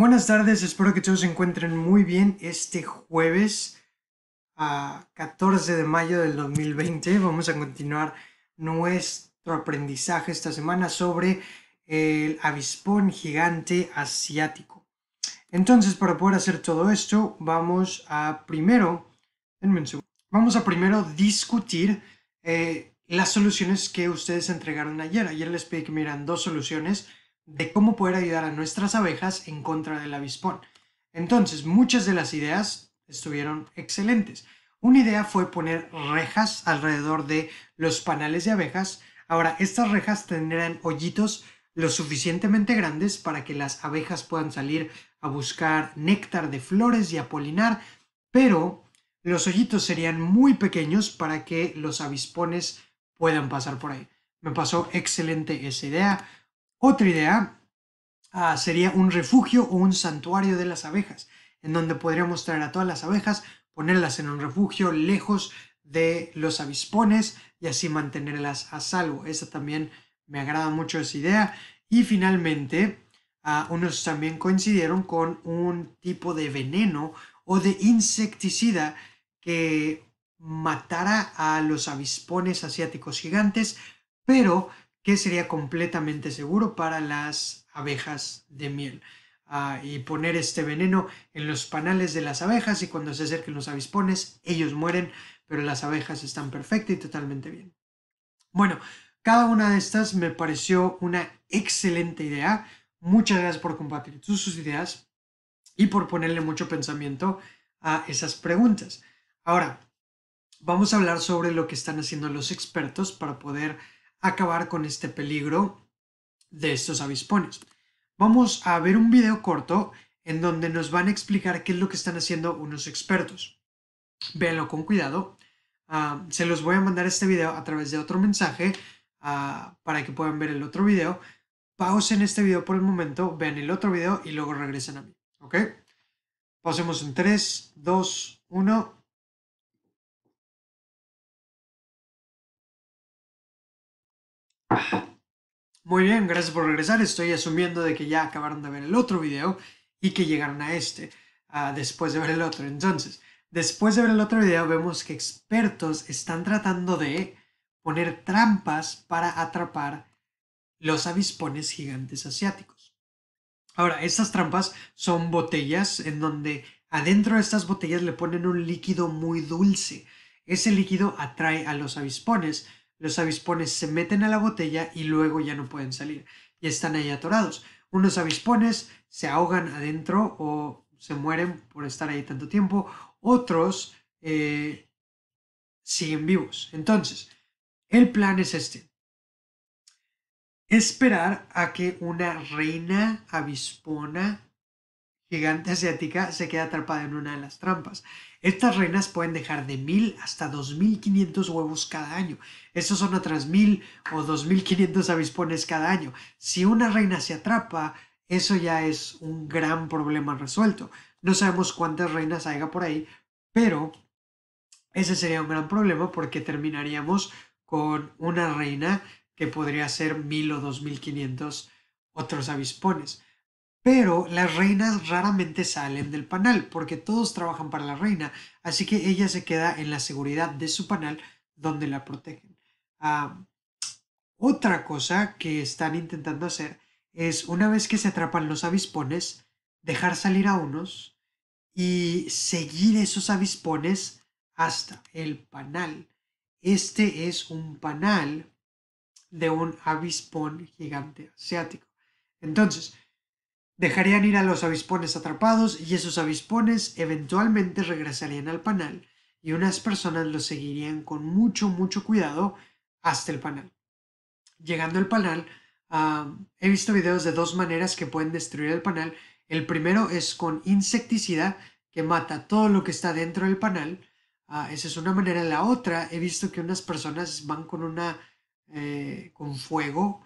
Buenas tardes, espero que todos se encuentren muy bien este jueves a ah, 14 de mayo del 2020. Vamos a continuar nuestro aprendizaje esta semana sobre el avispón gigante asiático. Entonces, para poder hacer todo esto, vamos a primero, vamos a primero discutir eh, las soluciones que ustedes entregaron ayer. Ayer les pedí que miran dos soluciones de cómo poder ayudar a nuestras abejas en contra del avispón. Entonces, muchas de las ideas estuvieron excelentes. Una idea fue poner rejas alrededor de los panales de abejas. Ahora, estas rejas tendrán hoyitos lo suficientemente grandes para que las abejas puedan salir a buscar néctar de flores y apolinar, pero los hoyitos serían muy pequeños para que los avispones puedan pasar por ahí. Me pasó excelente esa idea. Otra idea ah, sería un refugio o un santuario de las abejas, en donde podríamos traer a todas las abejas, ponerlas en un refugio lejos de los avispones y así mantenerlas a salvo. Esa también me agrada mucho esa idea. Y finalmente, ah, unos también coincidieron con un tipo de veneno o de insecticida que matara a los avispones asiáticos gigantes, pero que sería completamente seguro para las abejas de miel. Ah, y poner este veneno en los panales de las abejas y cuando se acerquen los avispones, ellos mueren, pero las abejas están perfectas y totalmente bien. Bueno, cada una de estas me pareció una excelente idea. Muchas gracias por compartir sus ideas y por ponerle mucho pensamiento a esas preguntas. Ahora, vamos a hablar sobre lo que están haciendo los expertos para poder acabar con este peligro de estos avispones. Vamos a ver un video corto en donde nos van a explicar qué es lo que están haciendo unos expertos. Véanlo con cuidado. Ah, se los voy a mandar este video a través de otro mensaje ah, para que puedan ver el otro video. Pausen este video por el momento, vean el otro video y luego regresen a mí. ¿Ok? Pasemos en 3, 2, 1. Muy bien, gracias por regresar. Estoy asumiendo de que ya acabaron de ver el otro video y que llegaron a este ah, después de ver el otro. Entonces, después de ver el otro video vemos que expertos están tratando de poner trampas para atrapar los avispones gigantes asiáticos. Ahora, estas trampas son botellas en donde adentro de estas botellas le ponen un líquido muy dulce. Ese líquido atrae a los avispones los avispones se meten a la botella y luego ya no pueden salir y están ahí atorados. Unos avispones se ahogan adentro o se mueren por estar ahí tanto tiempo. Otros eh, siguen vivos. Entonces, el plan es este. Esperar a que una reina avispona gigante asiática se queda atrapada en una de las trampas. Estas reinas pueden dejar de 1000 hasta 2500 huevos cada año. Esos son otras 1000 o 2500 avispones cada año. Si una reina se atrapa, eso ya es un gran problema resuelto. No sabemos cuántas reinas haya por ahí, pero ese sería un gran problema porque terminaríamos con una reina que podría ser 1000 o 2500 otros avispones. Pero las reinas raramente salen del panal porque todos trabajan para la reina, así que ella se queda en la seguridad de su panal donde la protegen. Ah, otra cosa que están intentando hacer es, una vez que se atrapan los avispones, dejar salir a unos y seguir esos avispones hasta el panal. Este es un panal de un avispón gigante asiático. Entonces, Dejarían ir a los avispones atrapados y esos avispones eventualmente regresarían al panal y unas personas los seguirían con mucho, mucho cuidado hasta el panal. Llegando al panal, he visto videos de dos maneras que pueden destruir el panal. El primero es con insecticida que mata todo lo que está dentro del panal. Ah, esa es una manera. La otra, he visto que unas personas van con una... Eh, con fuego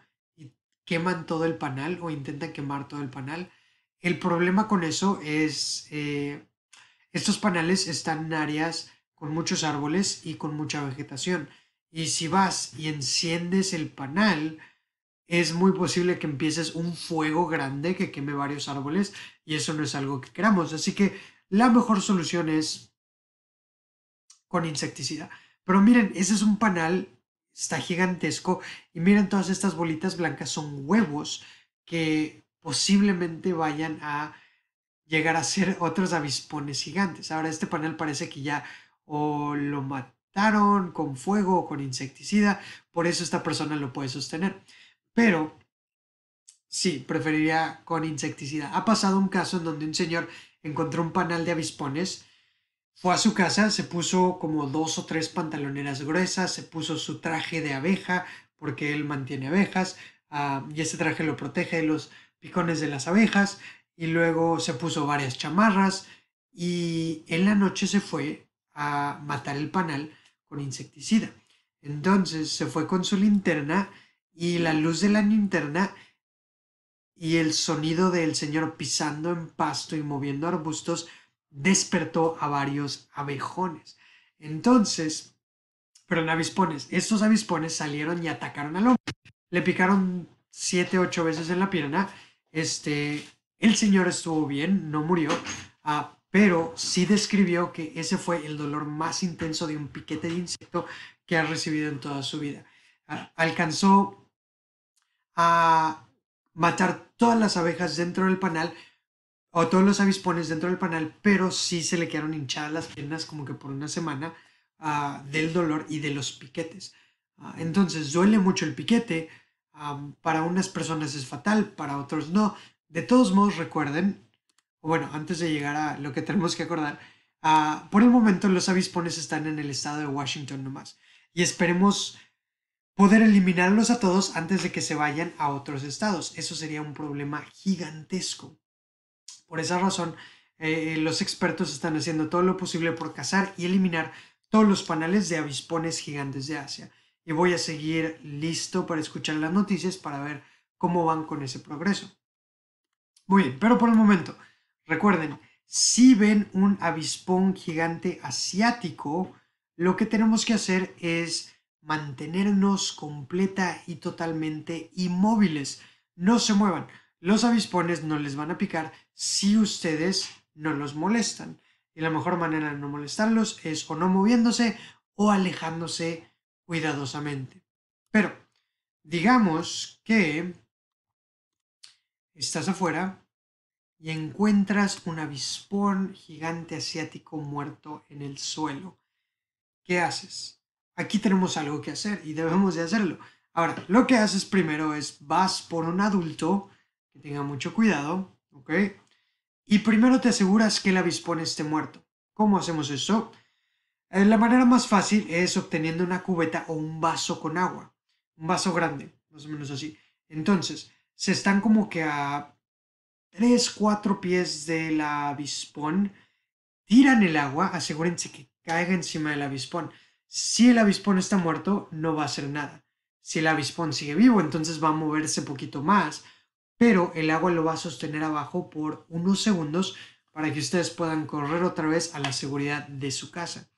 queman todo el panal o intentan quemar todo el panal. El problema con eso es, eh, estos panales están en áreas con muchos árboles y con mucha vegetación. Y si vas y enciendes el panal, es muy posible que empieces un fuego grande que queme varios árboles y eso no es algo que queramos. Así que la mejor solución es con insecticida. Pero miren, ese es un panal está gigantesco. Y miren, todas estas bolitas blancas son huevos que posiblemente vayan a llegar a ser otros avispones gigantes. Ahora este panel parece que ya o lo mataron con fuego o con insecticida, por eso esta persona lo puede sostener. Pero sí, preferiría con insecticida. Ha pasado un caso en donde un señor encontró un panel de avispones fue a su casa, se puso como dos o tres pantaloneras gruesas, se puso su traje de abeja, porque él mantiene abejas, ah, y ese traje lo protege de los picones de las abejas, y luego se puso varias chamarras, y en la noche se fue a matar el panal con insecticida. Entonces se fue con su linterna y la luz de la linterna y el sonido del señor pisando en pasto y moviendo arbustos despertó a varios abejones. Entonces, pero en avispones, estos avispones salieron y atacaron al hombre. Le picaron siete, ocho veces en la pierna. Este, el señor estuvo bien, no murió, ah, pero sí describió que ese fue el dolor más intenso de un piquete de insecto que ha recibido en toda su vida. Ah, alcanzó a matar todas las abejas dentro del panal, o todos los avispones dentro del panel pero sí se le quedaron hinchadas las piernas como que por una semana ah, del dolor y de los piquetes. Ah, entonces duele mucho el piquete, ah, para unas personas es fatal, para otros no. De todos modos recuerden, bueno, antes de llegar a lo que tenemos que acordar, por el momento los avispones están en el estado de Washington nomás y esperemos poder eliminarlos a todos antes de que se vayan a otros estados. Eso sería un problema gigantesco. Por esa razón, eh, los expertos están haciendo todo lo posible por cazar y eliminar todos los panales de avispones gigantes de Asia. Y voy a seguir listo para escuchar las noticias para ver cómo van con ese progreso. Muy bien, pero por el momento, recuerden, si ven un avispón gigante asiático, lo que tenemos que hacer es mantenernos completa y totalmente inmóviles. No se muevan los avispones no les van a picar si ustedes no los molestan. Y la mejor manera de no molestarlos es o no moviéndose o alejándose cuidadosamente. Pero digamos que estás afuera y encuentras un avispón gigante asiático muerto en el suelo. ¿Qué haces? Aquí tenemos algo que hacer y debemos de hacerlo. Ahora, lo que haces primero es vas por un adulto que tenga mucho cuidado, ¿ok? Y primero te aseguras que el avispón esté muerto. ¿Cómo hacemos eso? Eh, la manera más fácil es obteniendo una cubeta o un vaso con agua. Un vaso grande, más o menos así. Entonces, se están como que a 3, 4 pies del avispón. Tiran el agua, asegúrense que caiga encima del avispón. Si el avispón está muerto, no va a hacer nada. Si el avispón sigue vivo, entonces va a moverse un poquito más pero el agua lo va a sostener abajo por unos segundos para que ustedes puedan correr otra vez a la seguridad de su casa.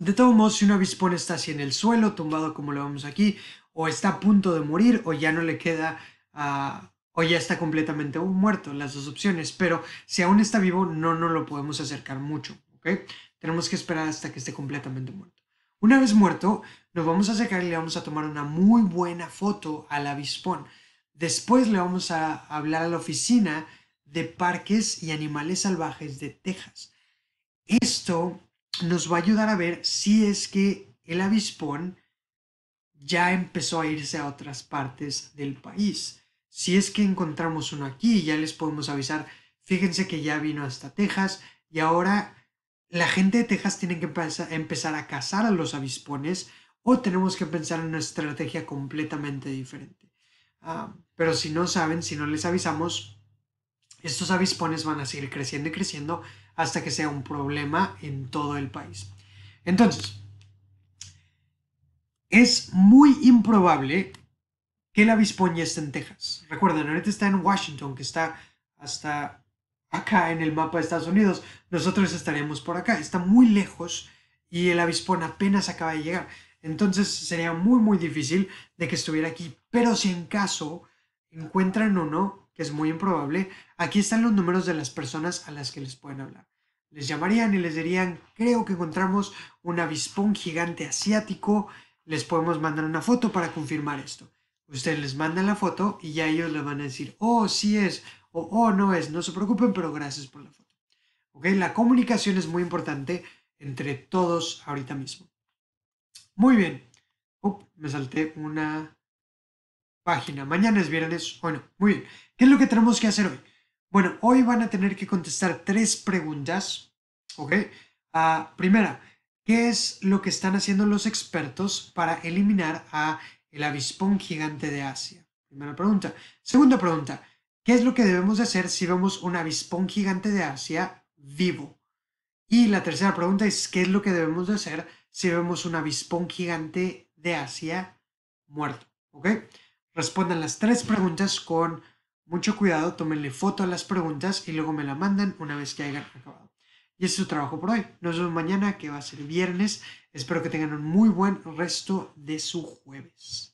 De todo modo, si un avispón está así en el suelo, tumbado como lo vemos aquí, o está a punto de morir, o ya no le queda, ah, o ya está completamente muerto, las dos opciones, pero si aún está vivo, no nos lo podemos acercar mucho, ¿ok? Tenemos que esperar hasta que esté completamente muerto. Una vez muerto, nos vamos a acercar y le vamos a tomar una muy buena foto al avispón. Después le vamos a hablar a la oficina de parques y animales salvajes de Texas. Esto nos va a ayudar a ver si es que el avispón ya empezó a irse a otras partes del país. Si es que encontramos uno aquí, ya les podemos avisar, fíjense que ya vino hasta Texas y ahora la gente de Texas tiene que empezar a cazar a los avispones o tenemos que pensar en una estrategia completamente diferente. Ah, pero si no saben, si no les avisamos, estos avispones van a seguir creciendo y creciendo hasta que sea un problema en todo el país. Entonces, es muy improbable que el avispón ya esté en Texas. Recuerden, ahorita está en Washington, que está hasta acá en el mapa de Estados Unidos. Nosotros estaremos por acá. Está muy lejos y el avispón apenas acaba de llegar. Entonces sería muy, muy difícil de que estuviera aquí. Pero si en caso encuentran uno que es muy improbable, aquí están los números de las personas a las que les pueden hablar. Les llamarían y les dirían, creo que encontramos un avispón gigante asiático, les podemos mandar una foto para confirmar esto. Ustedes les mandan la foto y ya ellos le van a decir, oh, sí es, o oh, no es, no se preocupen, pero gracias por la foto. ¿Ok? La comunicación es muy importante entre todos ahorita mismo. Muy bien. me salté una Mañana es viernes, Bueno, Muy bien. ¿Qué es lo que tenemos que hacer hoy? Bueno, hoy van a tener que contestar tres preguntas. ¿Ok? Ah, primera, ¿qué es lo que están haciendo los expertos para eliminar a el avispón gigante de Asia? Primera pregunta. Segunda pregunta, ¿qué es lo que debemos de hacer si vemos un avispón gigante de Asia vivo? Y la tercera pregunta es, ¿qué es lo que debemos de hacer si vemos un avispón gigante de Asia muerto? ¿Ok? Respondan las tres preguntas con mucho cuidado, tómenle foto a las preguntas y luego me la mandan una vez que hayan acabado. Y es su trabajo por hoy. Nos vemos mañana, que va a ser viernes. Espero que tengan un muy buen resto de su jueves.